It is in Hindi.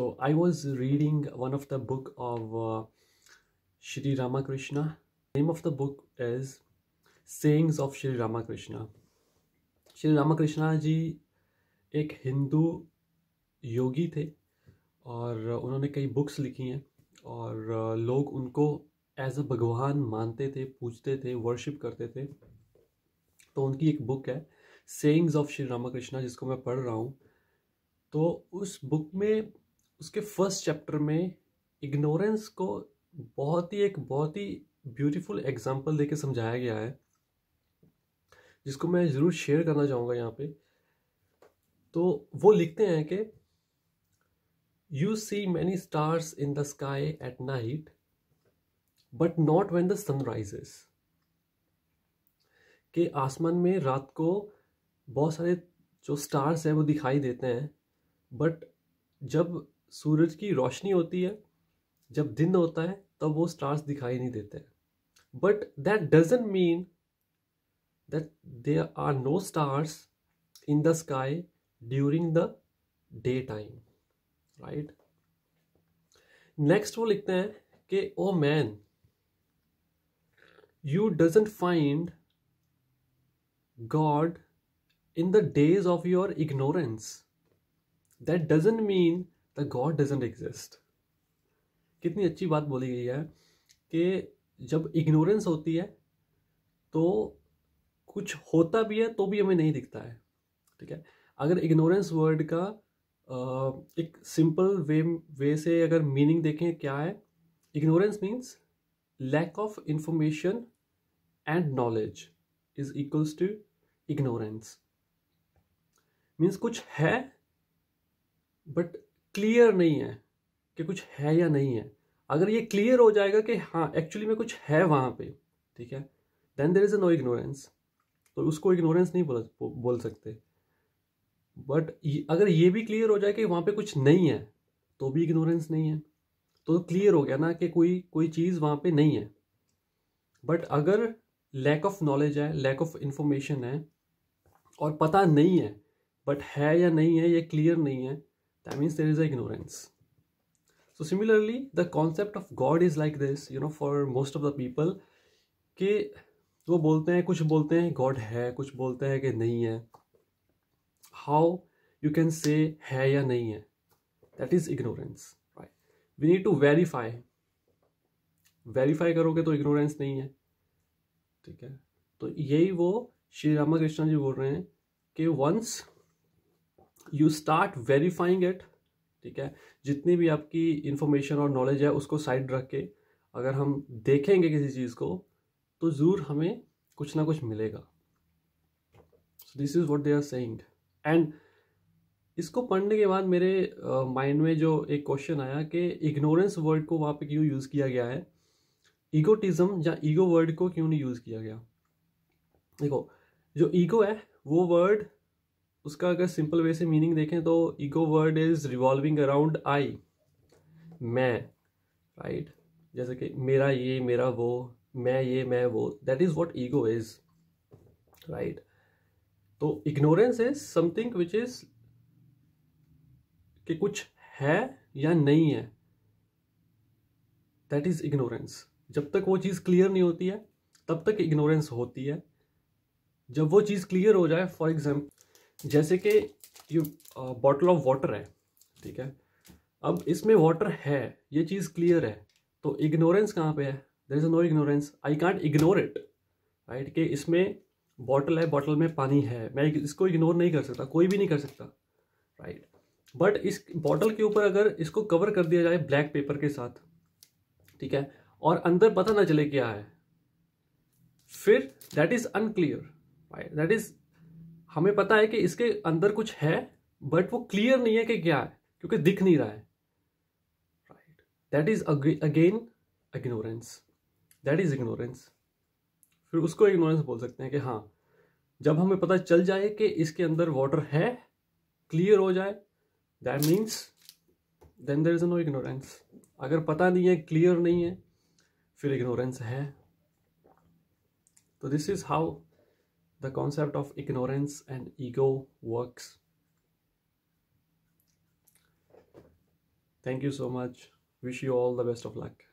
So I was reading one of the book of uh, shri Ramakrishna. name of the book is Sayings of shri Ramakrishna. shri Ramakrishna जी एक हिंदू योगी थे और उन्होंने कई बुक्स लिखी हैं और लोग उनको एज अ भगवान मानते थे पूजते थे वर्शिप करते थे तो उनकी एक बुक है सेइंग्स ऑफ श्री रामाकृष्णा जिसको मैं पढ़ रहा हूँ तो उस बुक में उसके फर्स्ट चैप्टर में इग्नोरेंस को बहुत ही एक बहुत ही ब्यूटीफुल एग्जांपल देके समझाया गया है जिसको मैं ज़रूर शेयर करना चाहूँगा यहाँ पे तो वो लिखते हैं कि you see many stars in the sky at night but not when the sun rises के आसमान में रात को बहुत सारे जो स्टार्स हैं वो दिखाई देते हैं बट जब सूरज की रोशनी होती है जब दिन होता है तब वो स्टार्स दिखाई नहीं देते but that doesn't mean that there are no stars in the sky during the day time right next वो लिखते हैं कि O man you doesn't find God in the days of your ignorance that doesn't mean the God doesn't exist कितनी अच्छी बात बोली गई है कि जब इग्नोरेंस होती है तो कुछ होता भी है तो भी हमें नहीं दिखता है ठीक है अगर इग्नोरेंस वर्ड का एक सिंपल वे वे से अगर मीनिंग देखें क्या है ignorance means lack of information and knowledge is equals to ignorance means कुछ है बट क्लियर नहीं है कि कुछ है या नहीं है अगर ये क्लियर हो जाएगा कि हाँ एक्चुअली में कुछ है वहाँ पे ठीक है then there is a no ignorance तो उसको इग्नोरेंस नहीं बोला बोल सकते बट अगर ये भी क्लियर हो जाए कि वहाँ पे कुछ नहीं है तो भी इग्नोरेंस नहीं है तो क्लियर हो गया ना कि कोई कोई चीज़ वहाँ पे नहीं है बट अगर लैक ऑफ नॉलेज है लैक ऑफ इंफॉर्मेशन है और पता नहीं है बट है या नहीं है ये क्लियर नहीं है that means there is a ignorance so similarly the concept of god is like this you know for most of the people ke वो बोलते हैं कुछ बोलते हैं गॉड है कुछ बोलते हैं कि नहीं है हाउ यू कैन से है या नहीं है that is ignorance right we need to verify verify करोगे तो इग्नोरेंस नहीं है ठीक है तो यही वो श्री रामा कृष्णा जी बोल रहे हैं कि once you start verifying it ठीक है जितनी भी आपकी इंफॉर्मेशन और नॉलेज है उसको साइड रख के अगर हम देखेंगे किसी चीज़ को तो ज़रूर हमें कुछ ना कुछ मिलेगा this is what they are saying and इसको पढ़ने के बाद मेरे माइंड uh, में जो एक क्वेश्चन आया कि इग्नोरेंस वर्ड को वहाँ पे क्यों यूज़ किया गया है ईगोटिज्म या ईगो वर्ड को क्यों नहीं यूज़ किया गया देखो जो ईगो है वो वर्ड उसका अगर सिंपल वे से मीनिंग देखें तो ego word is revolving around I मैं राइट right? जैसे कि मेरा ये मेरा वो मैं ये मैं वो that is what ego is right तो ignorance is something which is कि कुछ है या नहीं है दैट इज इग्नोरेंस जब तक वो चीज़ क्लियर नहीं होती है तब तक इग्नोरेंस होती है जब वो चीज़ क्लियर हो जाए फॉर एग्जाम्पल जैसे कि ये बॉटल ऑफ वाटर है ठीक है अब इसमें वाटर है ये चीज़ क्लियर है तो इग्नोरेंस कहाँ पे है there is no ignorance I can't ignore it right कि इसमें बॉटल है बॉटल में पानी है मैं इसको इग्नोर नहीं कर सकता कोई भी नहीं कर सकता राइट right. बट इस बॉटल के ऊपर अगर इसको कवर कर दिया जाए ब्लैक पेपर के साथ ठीक है और अंदर पता ना चले क्या है फिर that is unclear right that is हमें पता है कि इसके अंदर कुछ है बट वो क्लियर नहीं है कि क्या है क्योंकि दिख नहीं रहा है right that is again ignorance that is ignorance फिर उसको इग्नोरेंस बोल सकते हैं कि हाँ जब हमें पता चल जाए कि इसके अंदर वाटर है क्लियर हो जाए that means then there is no ignorance अगर पता नहीं है क्लियर नहीं है फिर इग्नोरेंस है तो this is how the concept of ignorance and ego works. Thank you so much. Wish you all the best of luck.